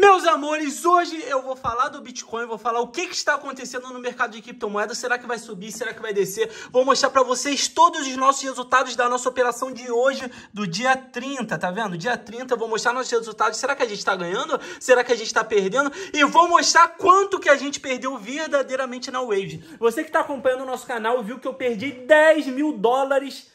Meus amores, hoje eu vou falar do Bitcoin, vou falar o que, que, está acontecendo no mercado de criptomoedas, será que vai subir, será que vai descer? Vou mostrar para vocês todos os nossos resultados da nossa operação de hoje, do dia 30, tá vendo? Dia 30, vou mostrar nossos resultados, será que a gente está ganhando? Será que a gente está perdendo? E vou mostrar quanto que a gente perdeu verdadeiramente na Wave. Você que está acompanhando o nosso canal viu que eu perdi 10 mil dólares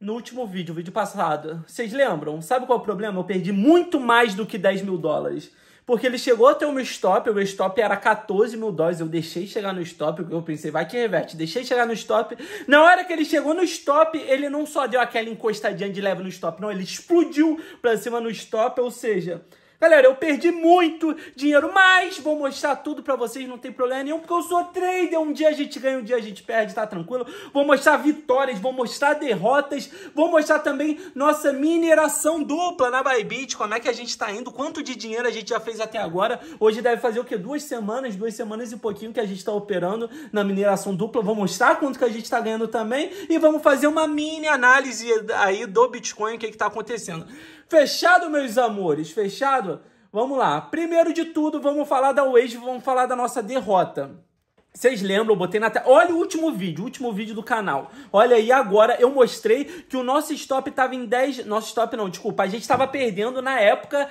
no último vídeo, vídeo passado. Vocês lembram? Sabe qual é o problema? Eu perdi muito mais do que 10 mil dólares. Porque ele chegou até o meu stop, o meu stop era 14 mil dólares. Eu deixei chegar no stop, eu pensei, vai que reverte. Deixei chegar no stop. Na hora que ele chegou no stop, ele não só deu aquela encostadinha de leve no stop, não. Ele explodiu pra cima no stop, ou seja, Galera, eu perdi muito dinheiro, mas vou mostrar tudo pra vocês, não tem problema nenhum, porque eu sou trader. Um dia a gente ganha, um dia a gente perde, tá tranquilo? Vou mostrar vitórias, vou mostrar derrotas, vou mostrar também nossa mineração dupla na Bybit, como é que a gente tá indo, quanto de dinheiro a gente já fez até agora. Hoje deve fazer o quê? Duas semanas, duas semanas e pouquinho que a gente está operando na mineração dupla. Vou mostrar quanto que a gente está ganhando também e vamos fazer uma mini análise aí do Bitcoin, o que está acontecendo. Fechado, meus amores? Fechado? Vamos lá. Primeiro de tudo, vamos falar da Wave, vamos falar da nossa derrota. Vocês lembram, eu botei na tela. Olha o último vídeo, o último vídeo do canal. Olha aí, agora eu mostrei que o nosso stop estava em 10. Nosso stop não, desculpa. A gente estava perdendo na época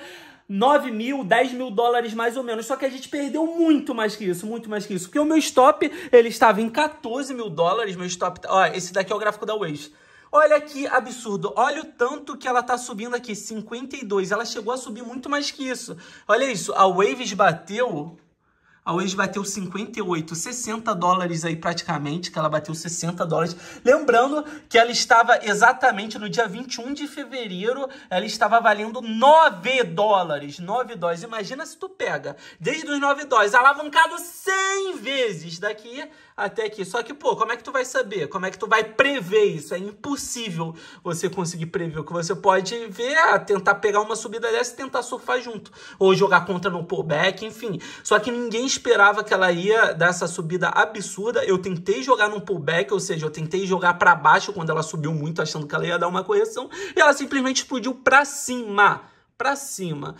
9 mil, 10 mil dólares mais ou menos. Só que a gente perdeu muito mais que isso, muito mais que isso. Porque o meu stop, ele estava em 14 mil dólares. Meu stop. Ó, esse daqui é o gráfico da Waze. Olha que absurdo. Olha o tanto que ela tá subindo aqui, 52. Ela chegou a subir muito mais que isso. Olha isso, a Waves bateu... A Waves bateu 58, 60 dólares aí praticamente, que ela bateu 60 dólares. Lembrando que ela estava exatamente no dia 21 de fevereiro, ela estava valendo 9 dólares, 9 dólares. Imagina se tu pega desde os 9 dólares, alavancado 100 vezes daqui até aqui. Só que, pô, como é que tu vai saber? Como é que tu vai prever isso? É impossível você conseguir prever. O que você pode ver é tentar pegar uma subida dessa e tentar surfar junto. Ou jogar contra no pullback, enfim. Só que ninguém esperava que ela ia dar essa subida absurda. Eu tentei jogar no pullback, ou seja, eu tentei jogar para baixo quando ela subiu muito, achando que ela ia dar uma correção. E ela simplesmente explodiu para cima. Para cima.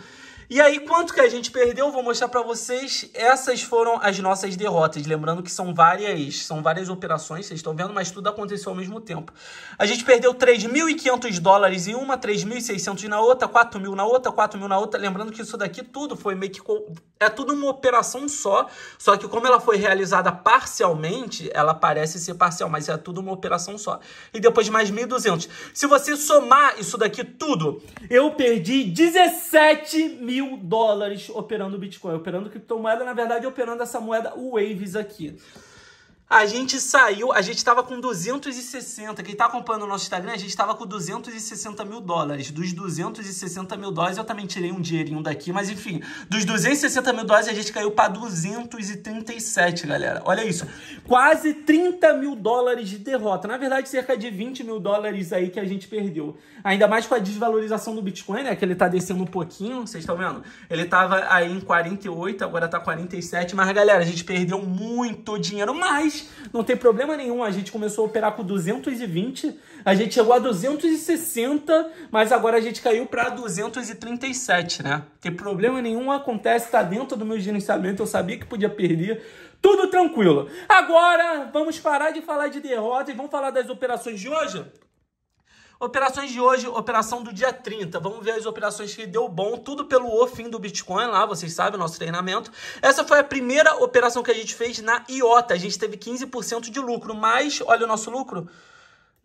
E aí, quanto que a gente perdeu, vou mostrar para vocês. Essas foram as nossas derrotas. Lembrando que são várias, são várias operações, vocês estão vendo, mas tudo aconteceu ao mesmo tempo. A gente perdeu 3.500 dólares em uma, 3.600 na outra, 4.000 na outra, 4.000 na outra. Lembrando que isso daqui tudo foi meio que... É tudo uma operação só, só que como ela foi realizada parcialmente, ela parece ser parcial, mas é tudo uma operação só. E depois mais 1.200. Se você somar isso daqui tudo, eu perdi 17 mil mil dólares operando Bitcoin, operando criptomoeda, na verdade, operando essa moeda Waves aqui. A gente saiu, a gente estava com 260. Quem está acompanhando o nosso Instagram, a gente estava com 260 mil dólares. Dos 260 mil dólares, eu também tirei um dinheirinho daqui, mas enfim, dos 260 mil dólares, a gente caiu para 237, galera. Olha isso. Quase 30 mil dólares de derrota. Na verdade, cerca de 20 mil dólares aí que a gente perdeu. Ainda mais com a desvalorização do Bitcoin, né? Que ele tá descendo um pouquinho, vocês estão vendo? Ele tava aí em 48, agora tá 47. Mas, galera, a gente perdeu muito dinheiro, mas não tem problema nenhum. A gente começou a operar com 220, a gente chegou a 260, mas agora a gente caiu para 237, né? tem problema nenhum, acontece, tá dentro do meu gerenciamento, eu sabia que podia perder. Tudo tranquilo. Agora, vamos parar de falar de derrota e vamos falar das operações de hoje? Operações de hoje, operação do dia 30. Vamos ver as operações que deu bom, tudo pelo o fim do Bitcoin lá, vocês sabem, nosso treinamento. Essa foi a primeira operação que a gente fez na IOTA. A gente teve 15% de lucro, mas olha o nosso lucro,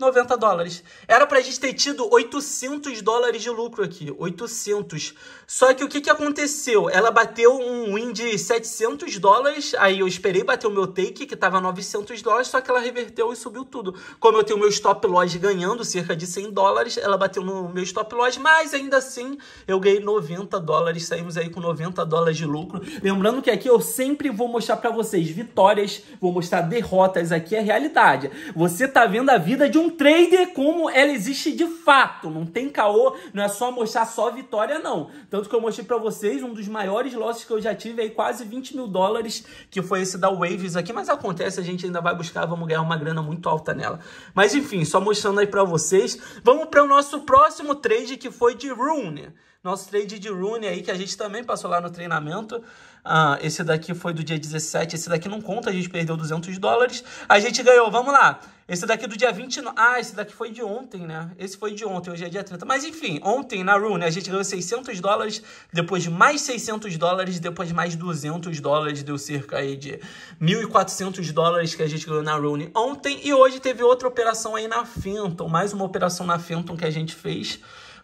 90 dólares. Era para a gente ter tido 800 dólares de lucro aqui, 800. Só que o que, que aconteceu? Ela bateu um win de 700 dólares, aí eu esperei bater o meu take, que estava 900 dólares, só que ela reverteu e subiu tudo. Como eu tenho meu stop loss ganhando cerca de 100 dólares, ela bateu no meu stop loss, mas ainda assim eu ganhei 90 dólares, saímos aí com 90 dólares de lucro. Lembrando que aqui eu sempre vou mostrar para vocês vitórias, vou mostrar derrotas, aqui é realidade. Você tá vendo a vida de um um trader como ela existe de fato. Não tem caô, não é só mostrar só vitória, não. Tanto que eu mostrei para vocês um dos maiores losses que eu já tive aí, quase 20 mil dólares, que foi esse da Waves aqui. Mas acontece, a gente ainda vai buscar, vamos ganhar uma grana muito alta nela. Mas enfim, só mostrando aí para vocês. Vamos para o nosso próximo trade, que foi de Rune nosso trade de Rune aí, que a gente também passou lá no treinamento. Ah, esse daqui foi do dia 17, esse daqui não conta, a gente perdeu 200 dólares. A gente ganhou, vamos lá. Esse daqui é do dia 29. Ah, esse daqui foi de ontem, né? Esse foi de ontem, hoje é dia 30. Mas enfim, ontem na Rune né, a gente ganhou 600 dólares, depois mais 600 dólares, depois mais 200 dólares, deu cerca aí de 1.400 dólares que a gente ganhou na Rune ontem. E hoje teve outra operação aí na Fenton, mais uma operação na Fenton que a gente fez.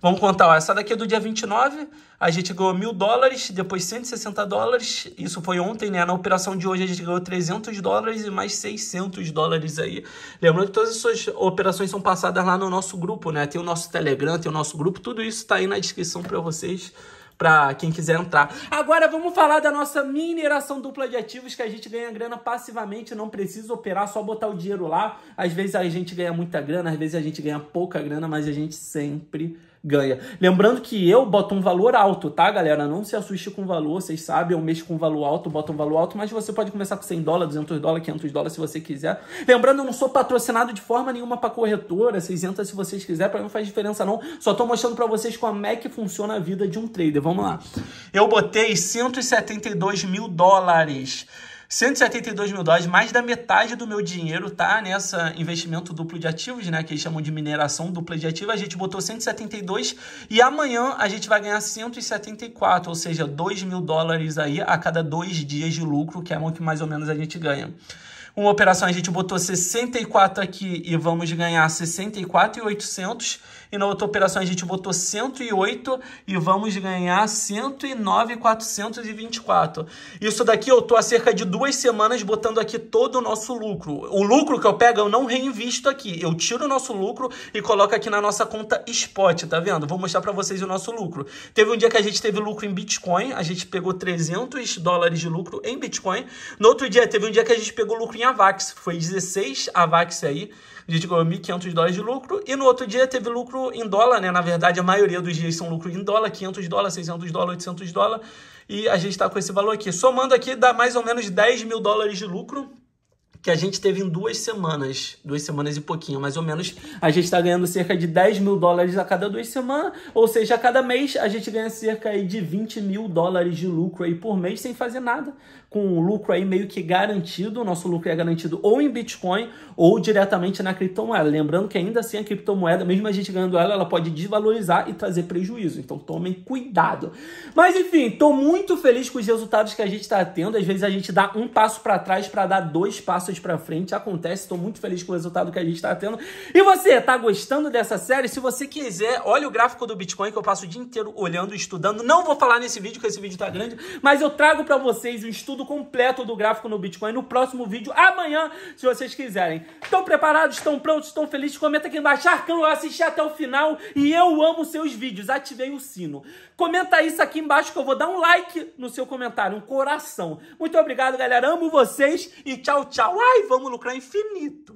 Vamos contar, ó, essa daqui é do dia 29, a gente ganhou mil dólares, depois 160 dólares, isso foi ontem, né? Na operação de hoje a gente ganhou 300 dólares e mais 600 dólares aí. Lembrando que todas as suas operações são passadas lá no nosso grupo, né? Tem o nosso Telegram, tem o nosso grupo, tudo isso tá aí na descrição para vocês para quem quiser entrar. Agora vamos falar da nossa mineração dupla de ativos que a gente ganha grana passivamente, não precisa operar, só botar o dinheiro lá. Às vezes a gente ganha muita grana, às vezes a gente ganha pouca grana, mas a gente sempre ganha. Lembrando que eu boto um valor alto, tá, galera? Não se assuste com valor, vocês sabem, eu mexo com valor alto, boto um valor alto, mas você pode começar com 100 dólares, 200 dólares, 500 dólares se você quiser. Lembrando, eu não sou patrocinado de forma nenhuma para corretora, vocês entram se vocês quiserem, para mim não faz diferença não. Só tô mostrando para vocês como é que funciona a vida de um trader. Vamos lá. Eu botei 172 mil dólares. 172 mil dólares, mais da metade do meu dinheiro tá nessa investimento duplo de ativos, né? Que eles chamam de mineração dupla de ativos. A gente botou 172 e amanhã a gente vai ganhar 174, ou seja, 2 mil dólares aí a cada dois dias de lucro, que é o que mais ou menos a gente ganha. Uma operação a gente botou 64 aqui e vamos ganhar 64,800. E na outra operação a gente botou 108 e vamos ganhar 109,424. Isso daqui eu tô a cerca de duas duas semanas botando aqui todo o nosso lucro. O lucro que eu pego, eu não reinvisto aqui. Eu tiro o nosso lucro e coloco aqui na nossa conta spot, tá vendo? Vou mostrar para vocês o nosso lucro. Teve um dia que a gente teve lucro em Bitcoin, a gente pegou 300 dólares de lucro em Bitcoin. No outro dia, teve um dia que a gente pegou lucro em Avax, foi 16 Avax aí, a gente ganhou 1.500 dólares de lucro. E no outro dia teve lucro em dólar, né? Na verdade, a maioria dos dias são lucro em dólar, 500 dólares, 600 dólares, 800 dólares e a gente está com esse valor aqui. Somando aqui dá mais ou menos 10 mil dólares de lucro que a gente teve em duas semanas, duas semanas e pouquinho, mais ou menos. A gente está ganhando cerca de 10 mil dólares a cada duas semanas, ou seja, a cada mês a gente ganha cerca de 20 mil dólares de lucro aí por mês sem fazer nada, com um lucro aí meio que garantido. O nosso lucro é garantido ou em Bitcoin ou diretamente na criptomoeda. Lembrando que ainda assim a criptomoeda, mesmo a gente ganhando ela, ela pode desvalorizar e trazer prejuízo. Então tomem cuidado. Mas enfim, estou muito feliz com os resultados que a gente está tendo. Às vezes a gente dá um passo para trás para dar dois passos para frente. Acontece, estou muito feliz com o resultado que a gente está tendo. E você, está gostando dessa série? Se você quiser, olha o gráfico do Bitcoin que eu passo o dia inteiro olhando, estudando. Não vou falar nesse vídeo, porque esse vídeo está grande, mas eu trago para vocês um estudo estudo completo do gráfico no Bitcoin no próximo vídeo amanhã, se vocês quiserem. Estão preparados? Estão prontos? Estão felizes? Comenta aqui embaixo. Arcão, eu assisti até o final e eu amo seus vídeos. Ativei o sino. Comenta isso aqui embaixo que eu vou dar um like no seu comentário, um coração. Muito obrigado, galera. Amo vocês e tchau, tchau. Ai, vamos lucrar infinito.